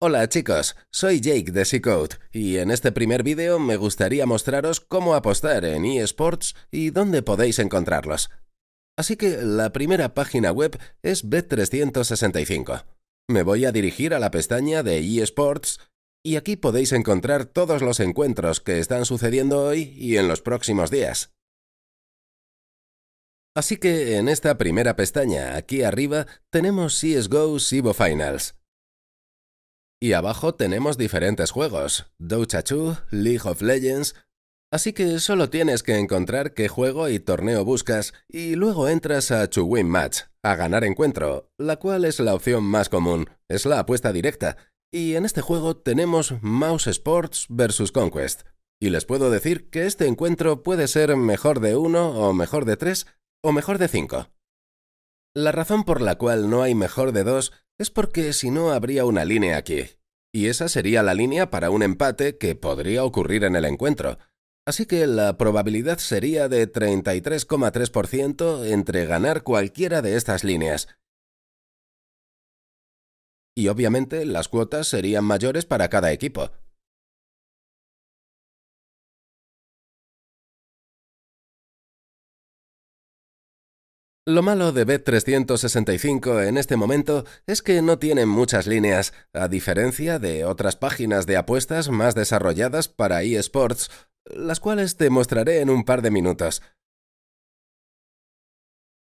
Hola chicos, soy Jake de SeaCode y en este primer vídeo me gustaría mostraros cómo apostar en eSports y dónde podéis encontrarlos. Así que la primera página web es b 365 Me voy a dirigir a la pestaña de eSports y aquí podéis encontrar todos los encuentros que están sucediendo hoy y en los próximos días. Así que en esta primera pestaña, aquí arriba, tenemos CSGO Sibo Finals. Y abajo tenemos diferentes juegos, Doucha Chu, League of Legends, así que solo tienes que encontrar qué juego y torneo buscas y luego entras a To Win Match, a ganar encuentro, la cual es la opción más común, es la apuesta directa, y en este juego tenemos Mouse Sports vs Conquest, y les puedo decir que este encuentro puede ser mejor de uno, o mejor de tres, o mejor de cinco. La razón por la cual no hay mejor de dos es porque si no habría una línea aquí, y esa sería la línea para un empate que podría ocurrir en el encuentro. Así que la probabilidad sería de 33,3% entre ganar cualquiera de estas líneas. Y obviamente las cuotas serían mayores para cada equipo, Lo malo de Bet365 en este momento es que no tienen muchas líneas, a diferencia de otras páginas de apuestas más desarrolladas para eSports, las cuales te mostraré en un par de minutos.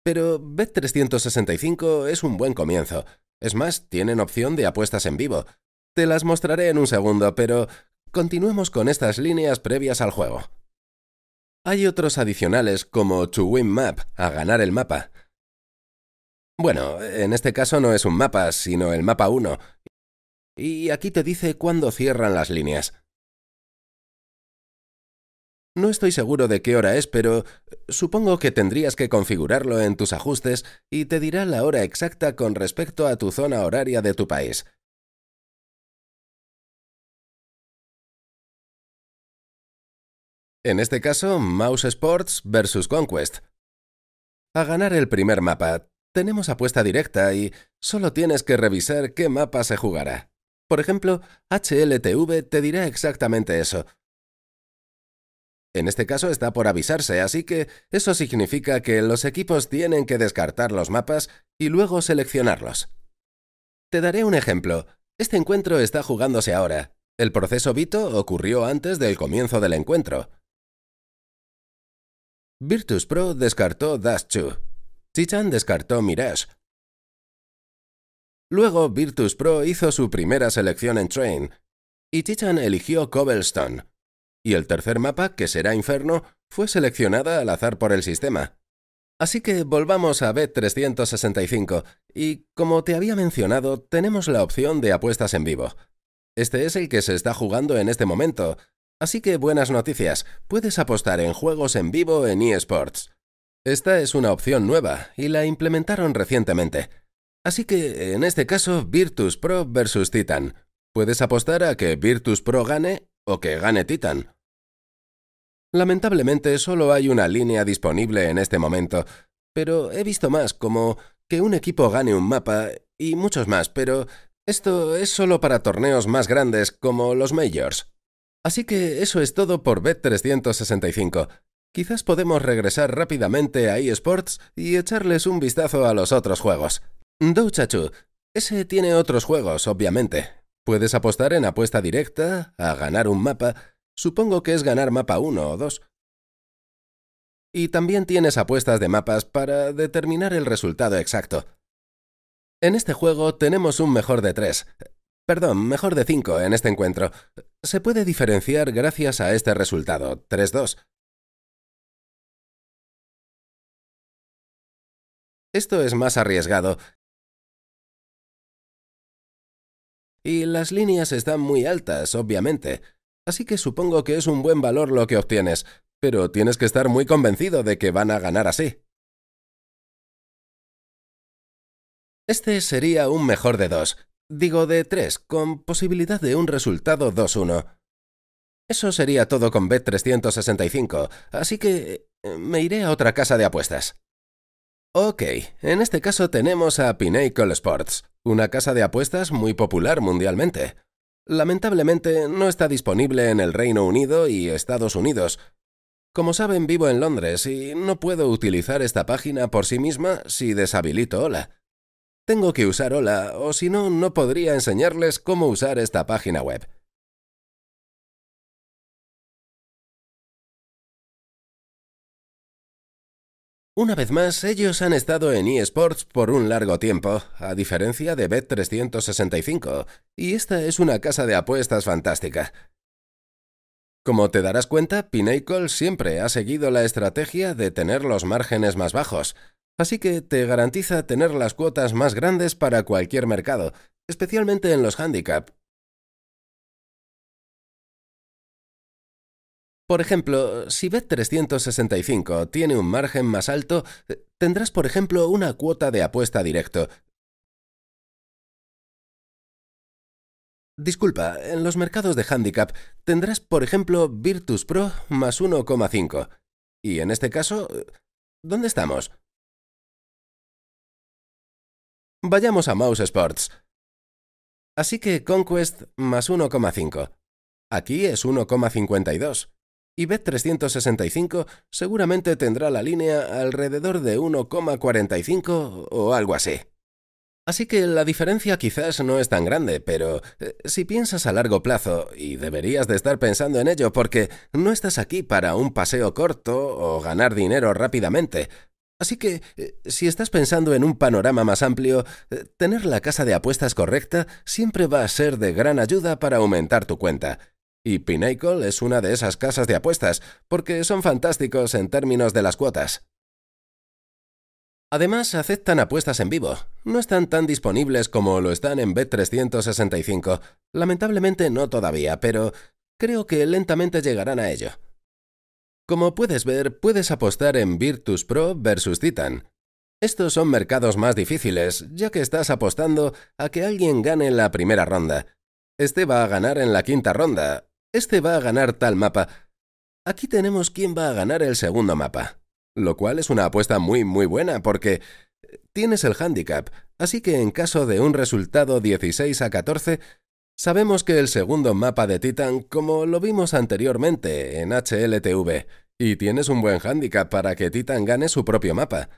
Pero Bet365 es un buen comienzo. Es más, tienen opción de apuestas en vivo. Te las mostraré en un segundo, pero continuemos con estas líneas previas al juego. Hay otros adicionales como To Win Map, a ganar el mapa. Bueno, en este caso no es un mapa, sino el mapa 1. Y aquí te dice cuándo cierran las líneas. No estoy seguro de qué hora es, pero supongo que tendrías que configurarlo en tus ajustes y te dirá la hora exacta con respecto a tu zona horaria de tu país. En este caso, Mouse Sports versus Conquest. A ganar el primer mapa, tenemos apuesta directa y solo tienes que revisar qué mapa se jugará. Por ejemplo, HLTV te dirá exactamente eso. En este caso está por avisarse, así que eso significa que los equipos tienen que descartar los mapas y luego seleccionarlos. Te daré un ejemplo. Este encuentro está jugándose ahora. El proceso Vito ocurrió antes del comienzo del encuentro. Virtus Pro descartó Dash 2. Chichan descartó Mirage. Luego Virtus Pro hizo su primera selección en Train, y Chichan eligió Cobblestone. Y el tercer mapa, que será Inferno, fue seleccionada al azar por el sistema. Así que volvamos a Bet365, y como te había mencionado, tenemos la opción de apuestas en vivo. Este es el que se está jugando en este momento, Así que buenas noticias, puedes apostar en juegos en vivo en eSports. Esta es una opción nueva y la implementaron recientemente. Así que, en este caso, Virtus Pro versus Titan. Puedes apostar a que Virtus Pro gane o que gane Titan. Lamentablemente solo hay una línea disponible en este momento, pero he visto más como que un equipo gane un mapa y muchos más, pero esto es solo para torneos más grandes como los Majors. Así que eso es todo por Bet365. Quizás podemos regresar rápidamente a eSports y echarles un vistazo a los otros juegos. Douchachu, ese tiene otros juegos, obviamente. Puedes apostar en apuesta directa, a ganar un mapa, supongo que es ganar mapa 1 o 2. Y también tienes apuestas de mapas para determinar el resultado exacto. En este juego tenemos un mejor de tres, Perdón, mejor de 5 en este encuentro. Se puede diferenciar gracias a este resultado, 3-2. Esto es más arriesgado. Y las líneas están muy altas, obviamente. Así que supongo que es un buen valor lo que obtienes, pero tienes que estar muy convencido de que van a ganar así. Este sería un mejor de dos, Digo de tres, con posibilidad de un resultado 2-1. Eso sería todo con Bet365, así que eh, me iré a otra casa de apuestas. Ok, en este caso tenemos a Pinnacle Sports, una casa de apuestas muy popular mundialmente. Lamentablemente no está disponible en el Reino Unido y Estados Unidos. Como saben, vivo en Londres y no puedo utilizar esta página por sí misma si deshabilito Hola. Tengo que usar Hola, o si no, no podría enseñarles cómo usar esta página web. Una vez más, ellos han estado en eSports por un largo tiempo, a diferencia de Bet365, y esta es una casa de apuestas fantástica. Como te darás cuenta, Pinnacle siempre ha seguido la estrategia de tener los márgenes más bajos, Así que te garantiza tener las cuotas más grandes para cualquier mercado, especialmente en los handicap. Por ejemplo, si Bet365 tiene un margen más alto, eh, tendrás, por ejemplo, una cuota de apuesta directo. Disculpa, en los mercados de handicap tendrás, por ejemplo, Virtus Pro más 1,5. Y en este caso, eh, ¿dónde estamos? Vayamos a Mouse Sports. Así que Conquest más 1,5. Aquí es 1,52. Y Bet365 seguramente tendrá la línea alrededor de 1,45 o algo así. Así que la diferencia quizás no es tan grande, pero eh, si piensas a largo plazo, y deberías de estar pensando en ello porque no estás aquí para un paseo corto o ganar dinero rápidamente, Así que, eh, si estás pensando en un panorama más amplio, eh, tener la casa de apuestas correcta siempre va a ser de gran ayuda para aumentar tu cuenta. Y Pinnacle es una de esas casas de apuestas, porque son fantásticos en términos de las cuotas. Además, aceptan apuestas en vivo. No están tan disponibles como lo están en Bet365. Lamentablemente no todavía, pero creo que lentamente llegarán a ello. Como puedes ver, puedes apostar en Virtus Pro versus Titan. Estos son mercados más difíciles, ya que estás apostando a que alguien gane la primera ronda. Este va a ganar en la quinta ronda. Este va a ganar tal mapa. Aquí tenemos quién va a ganar el segundo mapa. Lo cual es una apuesta muy muy buena porque eh, tienes el handicap, así que en caso de un resultado 16 a 14, Sabemos que el segundo mapa de Titan, como lo vimos anteriormente en HLTV, y tienes un buen hándicap para que Titan gane su propio mapa.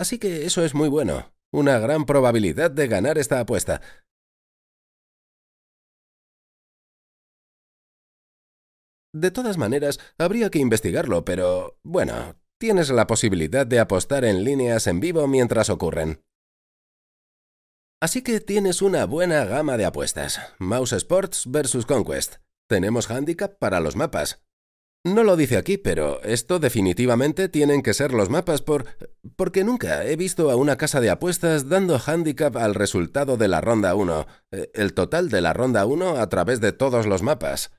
Así que eso es muy bueno, una gran probabilidad de ganar esta apuesta. De todas maneras, habría que investigarlo, pero bueno, tienes la posibilidad de apostar en líneas en vivo mientras ocurren. Así que tienes una buena gama de apuestas. Mouse Sports versus Conquest. Tenemos handicap para los mapas. No lo dice aquí, pero esto definitivamente tienen que ser los mapas por... porque nunca he visto a una casa de apuestas dando handicap al resultado de la ronda 1, eh, el total de la ronda 1 a través de todos los mapas.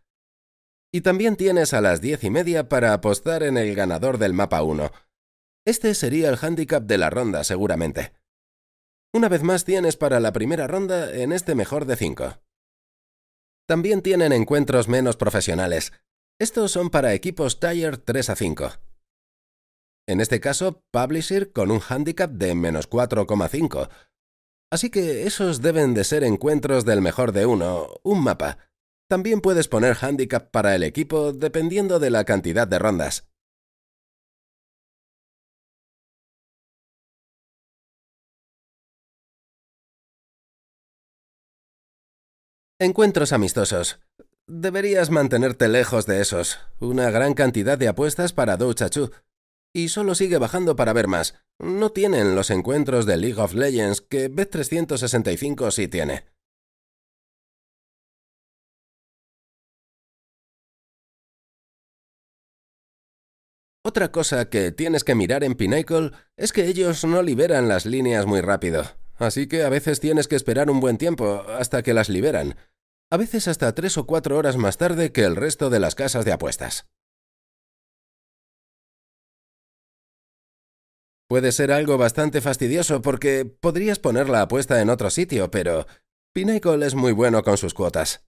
Y también tienes a las 10 y media para apostar en el ganador del mapa 1. Este sería el handicap de la ronda seguramente. Una vez más tienes para la primera ronda en este mejor de 5. También tienen encuentros menos profesionales. Estos son para equipos Tire 3 a 5. En este caso, Publisher con un handicap de menos 4,5. Así que esos deben de ser encuentros del mejor de uno, un mapa. También puedes poner handicap para el equipo dependiendo de la cantidad de rondas. Encuentros amistosos. Deberías mantenerte lejos de esos. Una gran cantidad de apuestas para Dou Chachu. Y solo sigue bajando para ver más. No tienen los encuentros de League of Legends que Bet365 sí tiene. Otra cosa que tienes que mirar en Pinnacle es que ellos no liberan las líneas muy rápido, así que a veces tienes que esperar un buen tiempo hasta que las liberan a veces hasta tres o cuatro horas más tarde que el resto de las casas de apuestas. Puede ser algo bastante fastidioso porque podrías poner la apuesta en otro sitio, pero Pinnacle es muy bueno con sus cuotas.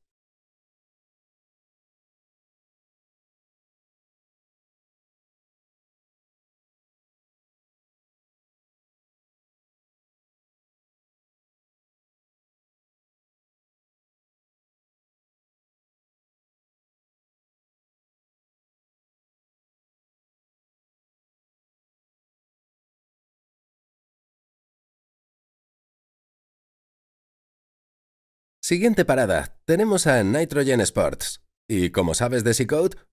Siguiente parada, tenemos a Nitrogen Sports. Y como sabes de c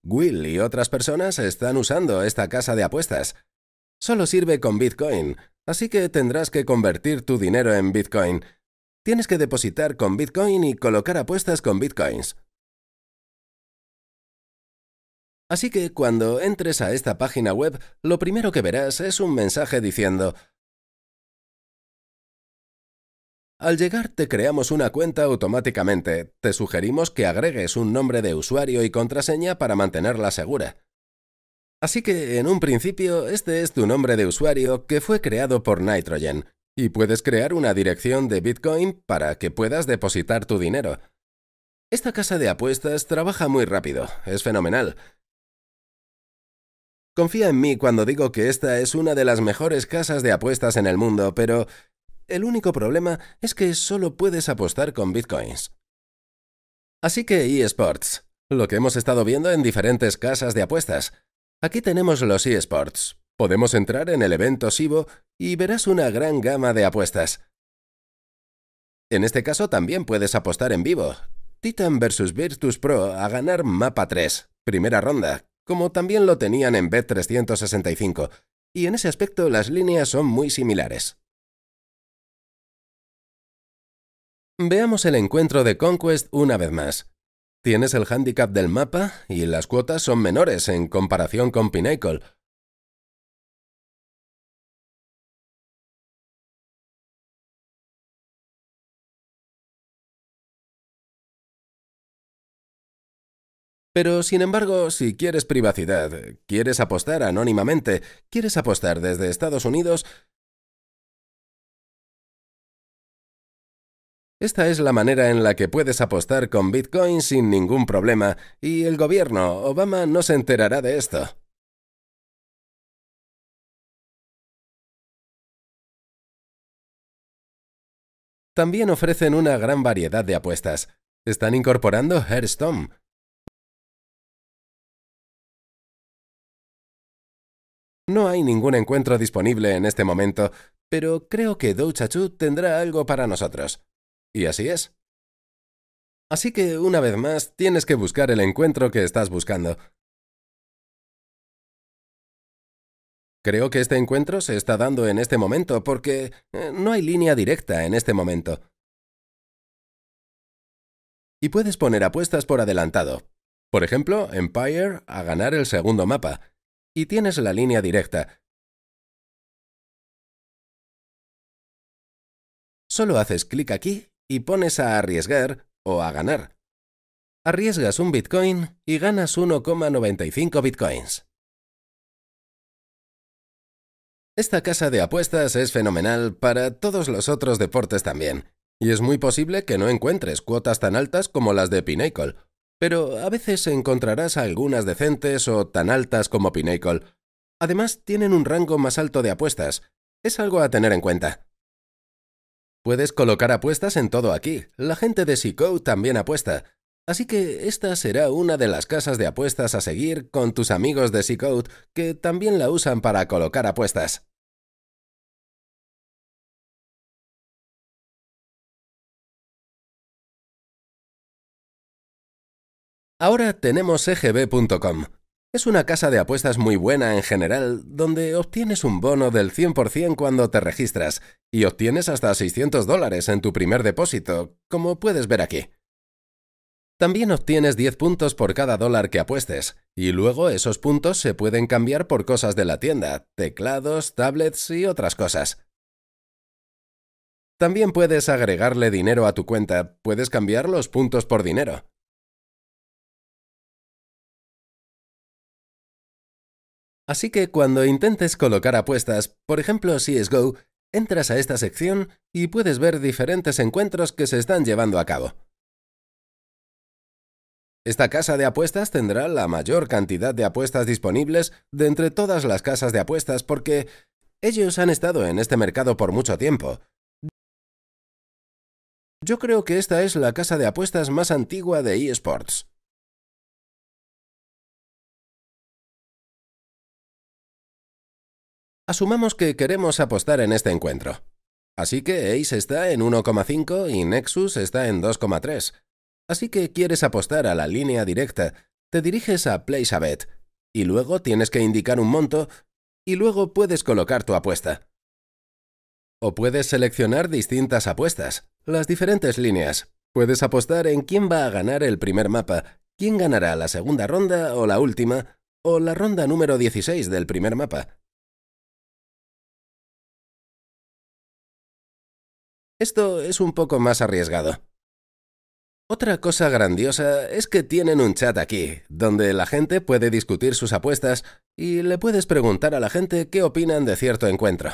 Will y otras personas están usando esta casa de apuestas. Solo sirve con Bitcoin, así que tendrás que convertir tu dinero en Bitcoin. Tienes que depositar con Bitcoin y colocar apuestas con Bitcoins. Así que cuando entres a esta página web, lo primero que verás es un mensaje diciendo Al llegar te creamos una cuenta automáticamente. Te sugerimos que agregues un nombre de usuario y contraseña para mantenerla segura. Así que, en un principio, este es tu nombre de usuario que fue creado por Nitrogen, y puedes crear una dirección de Bitcoin para que puedas depositar tu dinero. Esta casa de apuestas trabaja muy rápido, es fenomenal. Confía en mí cuando digo que esta es una de las mejores casas de apuestas en el mundo, pero el único problema es que solo puedes apostar con bitcoins. Así que eSports, lo que hemos estado viendo en diferentes casas de apuestas. Aquí tenemos los eSports. Podemos entrar en el evento Sibo y verás una gran gama de apuestas. En este caso también puedes apostar en vivo. Titan vs Virtus Pro a ganar mapa 3, primera ronda, como también lo tenían en Bet365, y en ese aspecto las líneas son muy similares. Veamos el encuentro de Conquest una vez más. Tienes el handicap del mapa y las cuotas son menores en comparación con Pinnacle, Pero, sin embargo, si quieres privacidad, quieres apostar anónimamente, quieres apostar desde Estados Unidos, Esta es la manera en la que puedes apostar con Bitcoin sin ningún problema, y el gobierno, Obama, no se enterará de esto. También ofrecen una gran variedad de apuestas. Están incorporando Hearthstone, No hay ningún encuentro disponible en este momento, pero creo que Douchachu tendrá algo para nosotros. Y así es. Así que, una vez más, tienes que buscar el encuentro que estás buscando. Creo que este encuentro se está dando en este momento porque eh, no hay línea directa en este momento. Y puedes poner apuestas por adelantado. Por ejemplo, Empire a ganar el segundo mapa. Y tienes la línea directa. Solo haces clic aquí y pones a arriesgar o a ganar. Arriesgas un Bitcoin y ganas 1,95 Bitcoins. Esta casa de apuestas es fenomenal para todos los otros deportes también, y es muy posible que no encuentres cuotas tan altas como las de Pinnacle, pero a veces encontrarás algunas decentes o tan altas como Pinnacle. Además, tienen un rango más alto de apuestas. Es algo a tener en cuenta. Puedes colocar apuestas en todo aquí. La gente de sico también apuesta. Así que esta será una de las casas de apuestas a seguir con tus amigos de Seacode que también la usan para colocar apuestas. Ahora tenemos egb.com. Es una casa de apuestas muy buena en general, donde obtienes un bono del 100% cuando te registras y obtienes hasta 600 dólares en tu primer depósito, como puedes ver aquí. También obtienes 10 puntos por cada dólar que apuestes, y luego esos puntos se pueden cambiar por cosas de la tienda, teclados, tablets y otras cosas. También puedes agregarle dinero a tu cuenta, puedes cambiar los puntos por dinero. Así que cuando intentes colocar apuestas, por ejemplo CSGO, entras a esta sección y puedes ver diferentes encuentros que se están llevando a cabo. Esta casa de apuestas tendrá la mayor cantidad de apuestas disponibles de entre todas las casas de apuestas porque ellos han estado en este mercado por mucho tiempo. Yo creo que esta es la casa de apuestas más antigua de eSports. Asumamos que queremos apostar en este encuentro. Así que Ace está en 1,5 y Nexus está en 2,3. Así que quieres apostar a la línea directa, te diriges a Place a Bet, y luego tienes que indicar un monto, y luego puedes colocar tu apuesta. O puedes seleccionar distintas apuestas, las diferentes líneas. Puedes apostar en quién va a ganar el primer mapa, quién ganará la segunda ronda o la última, o la ronda número 16 del primer mapa. Esto es un poco más arriesgado. Otra cosa grandiosa es que tienen un chat aquí, donde la gente puede discutir sus apuestas y le puedes preguntar a la gente qué opinan de cierto encuentro.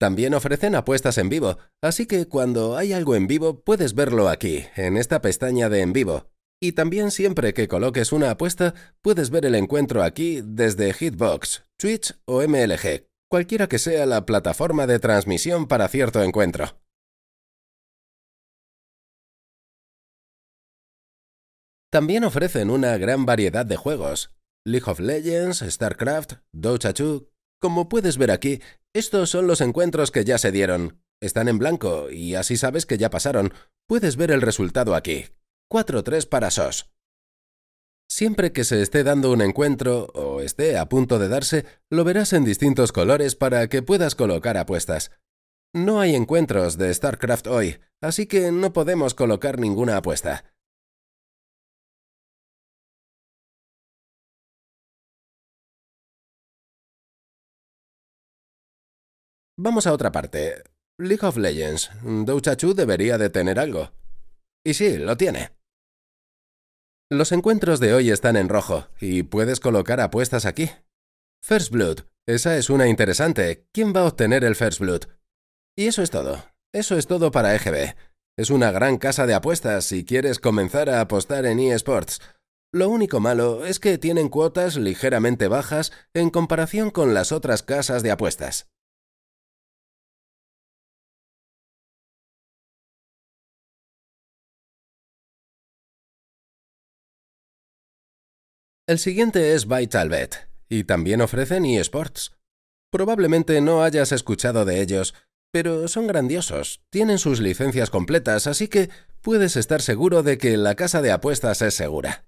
También ofrecen apuestas en vivo, así que cuando hay algo en vivo puedes verlo aquí, en esta pestaña de en vivo. Y también siempre que coloques una apuesta, puedes ver el encuentro aquí desde Hitbox, Twitch o MLG, cualquiera que sea la plataforma de transmisión para cierto encuentro. También ofrecen una gran variedad de juegos. League of Legends, StarCraft, Dota 2. Como puedes ver aquí, estos son los encuentros que ya se dieron. Están en blanco y así sabes que ya pasaron. Puedes ver el resultado aquí. 4-3 para SOS. Siempre que se esté dando un encuentro o esté a punto de darse, lo verás en distintos colores para que puedas colocar apuestas. No hay encuentros de StarCraft hoy, así que no podemos colocar ninguna apuesta. Vamos a otra parte. League of Legends. Chu debería de tener algo. Y sí, lo tiene. Los encuentros de hoy están en rojo, y puedes colocar apuestas aquí. First Blood, esa es una interesante. ¿Quién va a obtener el First Blood? Y eso es todo. Eso es todo para EGB. Es una gran casa de apuestas si quieres comenzar a apostar en eSports. Lo único malo es que tienen cuotas ligeramente bajas en comparación con las otras casas de apuestas. El siguiente es VitalBet, y también ofrecen eSports. Probablemente no hayas escuchado de ellos, pero son grandiosos, tienen sus licencias completas, así que puedes estar seguro de que la casa de apuestas es segura.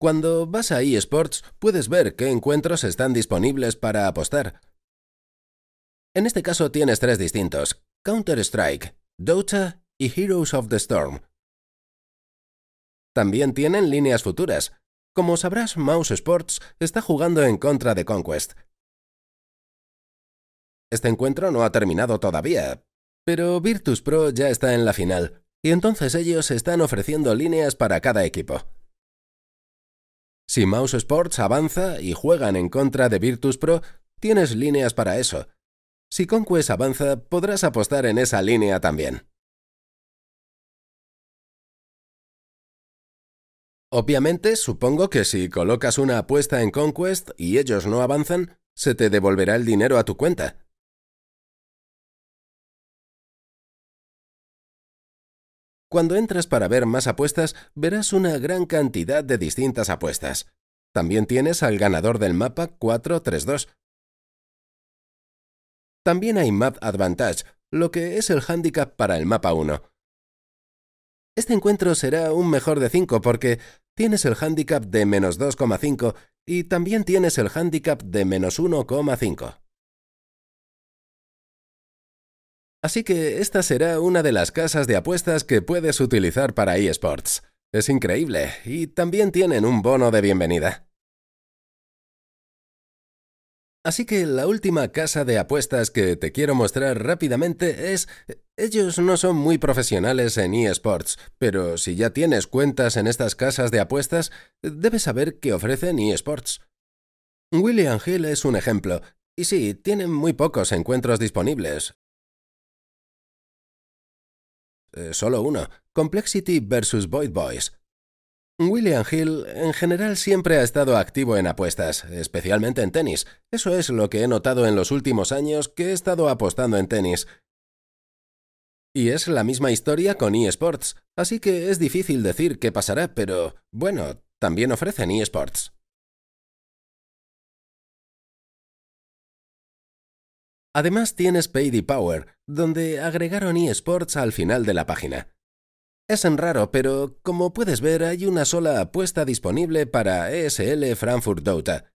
Cuando vas a eSports, puedes ver qué encuentros están disponibles para apostar. En este caso tienes tres distintos, Counter-Strike, Dota y Heroes of the Storm, también tienen líneas futuras. Como sabrás, Mouse Sports está jugando en contra de Conquest. Este encuentro no ha terminado todavía, pero Virtus Pro ya está en la final, y entonces ellos están ofreciendo líneas para cada equipo. Si Mouse Sports avanza y juegan en contra de Virtus Pro, tienes líneas para eso. Si Conquest avanza, podrás apostar en esa línea también. Obviamente, supongo que si colocas una apuesta en Conquest y ellos no avanzan, se te devolverá el dinero a tu cuenta. Cuando entras para ver más apuestas, verás una gran cantidad de distintas apuestas. También tienes al ganador del mapa 432. También hay Map Advantage, lo que es el handicap para el mapa 1. Este encuentro será un mejor de 5 porque tienes el handicap de menos 2,5 y también tienes el handicap de menos 1,5. Así que esta será una de las casas de apuestas que puedes utilizar para eSports. Es increíble, y también tienen un bono de bienvenida. Así que la última casa de apuestas que te quiero mostrar rápidamente es... Ellos no son muy profesionales en eSports, pero si ya tienes cuentas en estas casas de apuestas, debes saber qué ofrecen eSports. William Hill es un ejemplo, y sí, tienen muy pocos encuentros disponibles. Eh, solo uno, Complexity vs. Void Boys. William Hill en general siempre ha estado activo en apuestas, especialmente en tenis. Eso es lo que he notado en los últimos años que he estado apostando en tenis. Y es la misma historia con eSports, así que es difícil decir qué pasará, pero bueno, también ofrecen eSports. Además tienes Payday Power, donde agregaron eSports al final de la página. Es en raro, pero como puedes ver hay una sola apuesta disponible para ESL Frankfurt Dota.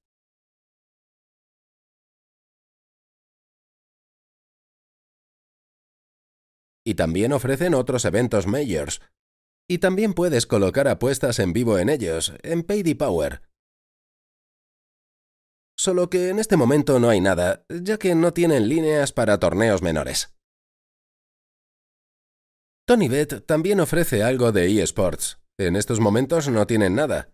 Y también ofrecen otros eventos majors. Y también puedes colocar apuestas en vivo en ellos, en Payday Power. Solo que en este momento no hay nada, ya que no tienen líneas para torneos menores. TonyBet también ofrece algo de eSports. En estos momentos no tienen nada.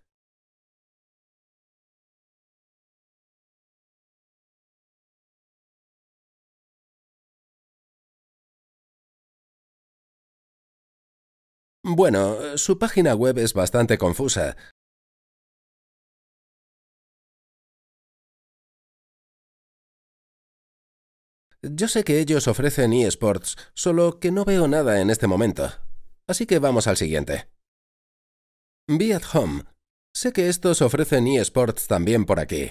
Bueno, su página web es bastante confusa. Yo sé que ellos ofrecen eSports, solo que no veo nada en este momento. Así que vamos al siguiente. Be at Home. Sé que estos ofrecen eSports también por aquí.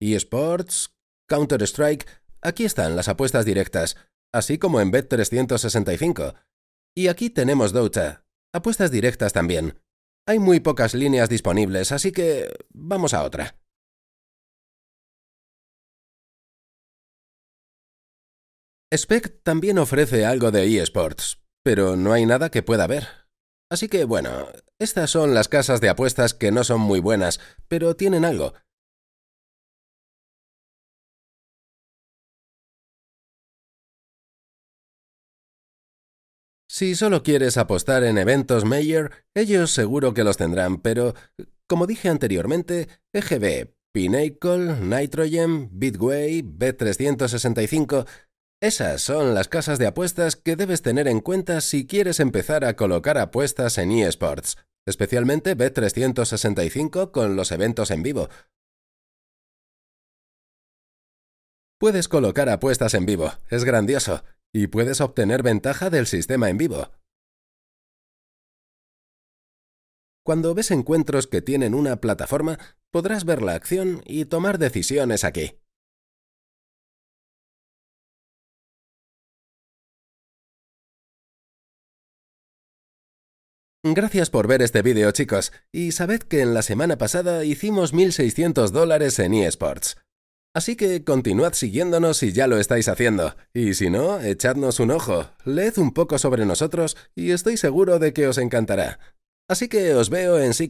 eSports, Counter-Strike, aquí están las apuestas directas, así como en Bet365. Y aquí tenemos Dota, apuestas directas también. Hay muy pocas líneas disponibles, así que vamos a otra. Spec también ofrece algo de eSports, pero no hay nada que pueda ver. Así que bueno, estas son las casas de apuestas que no son muy buenas, pero tienen algo. Si solo quieres apostar en eventos mayor, ellos seguro que los tendrán, pero, como dije anteriormente, EGB, Pinnacle, Nitrogen, Bitway, B365 esas son las casas de apuestas que debes tener en cuenta si quieres empezar a colocar apuestas en eSports, especialmente b 365 con los eventos en vivo. Puedes colocar apuestas en vivo, es grandioso, y puedes obtener ventaja del sistema en vivo. Cuando ves encuentros que tienen una plataforma, podrás ver la acción y tomar decisiones aquí. Gracias por ver este vídeo chicos, y sabed que en la semana pasada hicimos 1.600 dólares en eSports. Así que continuad siguiéndonos si ya lo estáis haciendo, y si no, echadnos un ojo, leed un poco sobre nosotros y estoy seguro de que os encantará. Así que os veo en c